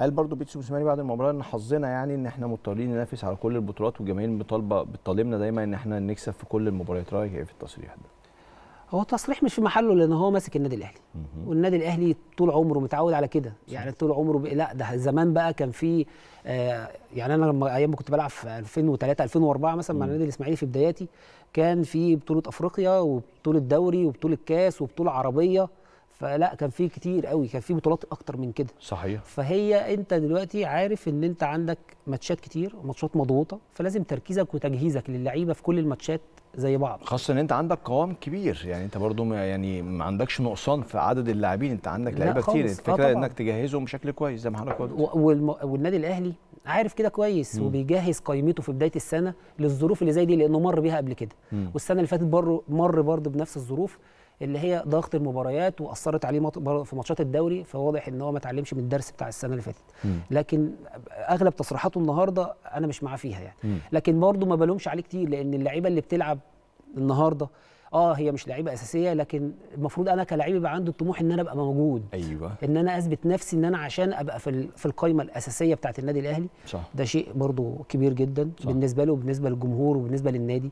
قال برضه بيتسو موسيماني بعد المباراه ان حظنا يعني ان احنا مضطرين ننافس على كل البطولات والجماهير مطالبه بتطالبنا دايما ان احنا نكسب في كل المباريات رايك ايه في التصريح ده؟ هو التصريح مش في محله لان هو ماسك النادي الاهلي والنادي الاهلي طول عمره متعود على كده يعني طول عمره ب... لا ده زمان بقى كان في آه يعني انا لما ايام كنت بلعب في 2003 2004 مثلا مع النادي الاسماعيلي في بداياتي كان في بطوله افريقيا وبطوله دوري وبطوله كاس وبطوله عربيه فلا كان في كتير قوي كان في بطولات اكتر من كده صحيح فهي انت دلوقتي عارف ان انت عندك ماتشات كتير ماتشات مضغوطه فلازم تركيزك وتجهيزك للعيبه في كل الماتشات زي بعض خاصه ان انت عندك قوام كبير يعني انت برضو يعني ما عندكش نقصان في عدد اللاعبين انت عندك لعيبه كتير الفكره آه انك تجهزهم بشكل كويس زي ما حضرتك قلت والنادي الاهلي عارف كده كويس مم. وبيجهز قائمته في بدايه السنه للظروف اللي زي دي لانه مر بيها قبل كده مم. والسنه اللي فاتت بره مر برضه بنفس الظروف اللي هي ضغط المباريات واثرت عليه في ماتشات الدوري فواضح ان هو ما اتعلمش من الدرس بتاع السنه اللي فاتت لكن اغلب تصريحاته النهارده انا مش معاه فيها يعني مم. لكن برضه ما بلومش عليه كتير لان اللعيبه اللي بتلعب النهارده اه هي مش لعيبه اساسيه لكن المفروض انا كلاعب يبقى عندي الطموح ان انا ابقى موجود ايوه ان انا اثبت نفسي ان انا عشان ابقى في في القايمه الاساسيه بتاعه النادي الاهلي صح. ده شيء برضو كبير جدا صح. بالنسبه له وبالنسبه للجمهور وبالنسبه للنادي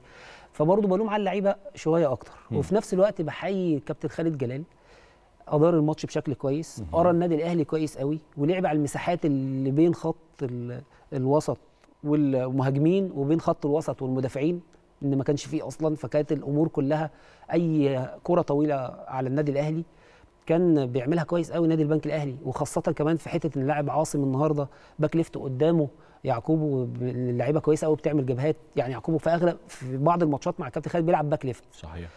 فبرضه بلوم على اللعيبه شويه اكتر م. وفي نفس الوقت بحيي كابتن خالد جلال ادار الماتش بشكل كويس قرا النادي الاهلي كويس قوي ولعب على المساحات اللي بين خط الوسط والمهاجمين وبين خط الوسط والمدافعين ان ما كانش فيه اصلا فكانت الامور كلها اي كره طويله على النادي الاهلي كان بيعملها كويس قوي نادي البنك الاهلي وخاصه كمان في حته ان لاعب عاصم النهارده باك ليفت قدامه يعقوبو اللعيبه كويسه قوي بتعمل جبهات يعني يعقوبو في اغلب في بعض الماتشات مع الكابتن خالد بيلعب باك ليفت صحيح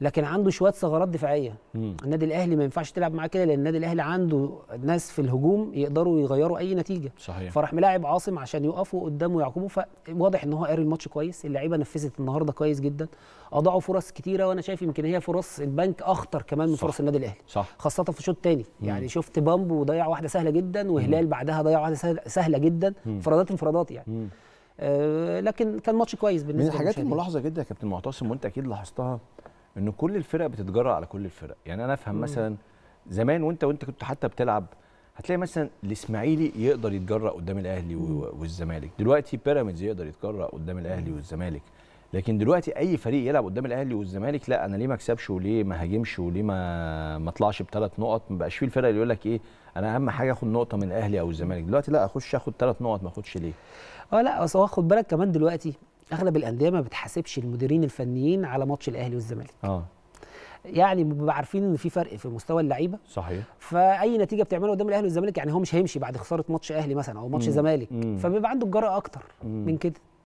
لكن عنده شويه ثغرات دفاعيه مم. النادي الاهلي ما ينفعش تلعب معاه كده لان النادي الاهلي عنده ناس في الهجوم يقدروا يغيروا اي نتيجه صحيح. فراح ملاعب عاصم عشان يقفوا قدامه يعقوبه فواضح ان هو قاري الماتش كويس اللعيبه نفذت النهارده كويس جدا اضاعوا فرص كتيره وانا شايف يمكن هي فرص البنك اخطر كمان من صح. فرص النادي الاهلي صح. خاصه في الشوط الثاني يعني شفت بامبو ضيع واحده سهله جدا وهلال مم. بعدها ضيع واحده سهله جدا انفرادات انفرادات يعني مم. آه، لكن كان ماتش كويس بالنسبه من الحاجات الملاحظه جدا يا كابتن معتصم وانت اكيد لاحظتها ان كل الفرق بتتجرأ على كل الفرق يعني انا افهم مثلا زمان وانت وانت كنت حتى بتلعب هتلاقي مثلا الاسماعيلي يقدر يتجرأ قدام الاهلي والزمالك دلوقتي بيراميدز يقدر يتجرأ قدام الاهلي والزمالك لكن دلوقتي اي فريق يلعب قدام الاهلي والزمالك لا انا ليه ما اكسبش وليه ما هاجمش وليه ما ما اطلعش بثلاث نقط ما بقاش فيه الفرق اللي يقول لك ايه انا اهم حاجه اخد نقطه من الاهلي او الزمالك دلوقتي لا اخش اخد ثلاث نقط ما اخدش ليه اه لا اصل هو خد بالك كمان دلوقتي اغلب الانديه ما بتحاسبش المديرين الفنيين على ماتش الاهلي والزمالك اه يعني بنبقى عارفين ان في فرق في مستوى اللعيبه صحيح فاي نتيجه بتعملها قدام الاهلي والزمالك يعني هو مش هيمشي بعد خساره ماتش اهلي مثلا او ماتش زمالك فبيبقى عنده الجرأه اكتر مم. من كده